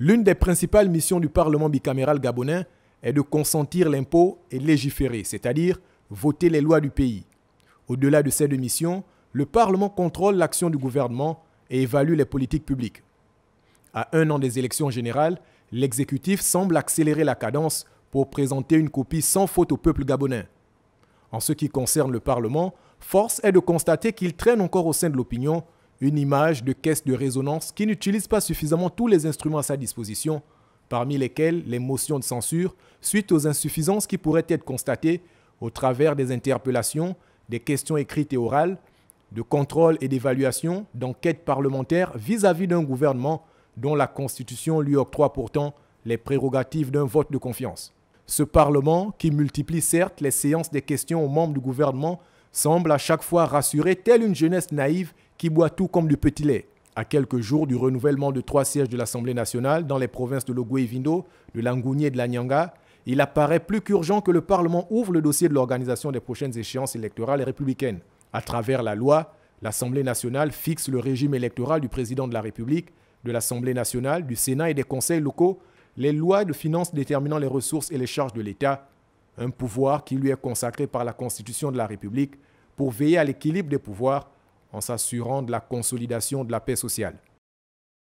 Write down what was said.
L'une des principales missions du Parlement bicaméral gabonais est de consentir l'impôt et légiférer, c'est-à-dire voter les lois du pays. Au-delà de ces deux missions, le Parlement contrôle l'action du gouvernement et évalue les politiques publiques. À un an des élections générales, l'exécutif semble accélérer la cadence pour présenter une copie sans faute au peuple gabonais. En ce qui concerne le Parlement, force est de constater qu'il traîne encore au sein de l'opinion une image de caisse de résonance qui n'utilise pas suffisamment tous les instruments à sa disposition, parmi lesquels les motions de censure suite aux insuffisances qui pourraient être constatées au travers des interpellations, des questions écrites et orales, de contrôle et d'évaluation, d'enquêtes parlementaires vis-à-vis d'un gouvernement dont la Constitution lui octroie pourtant les prérogatives d'un vote de confiance. Ce Parlement, qui multiplie certes les séances des questions aux membres du gouvernement semble à chaque fois rassurer telle une jeunesse naïve qui boit tout comme du petit lait. À quelques jours du renouvellement de trois sièges de l'Assemblée nationale dans les provinces de Logoué-Vindo, de Langouni et de Lanyanga, il apparaît plus qu'urgent que le Parlement ouvre le dossier de l'organisation des prochaines échéances électorales républicaines. À travers la loi, l'Assemblée nationale fixe le régime électoral du président de la République, de l'Assemblée nationale, du Sénat et des conseils locaux, les lois de finances déterminant les ressources et les charges de l'État, un pouvoir qui lui est consacré par la Constitution de la République pour veiller à l'équilibre des pouvoirs en s'assurant de la consolidation de la paix sociale.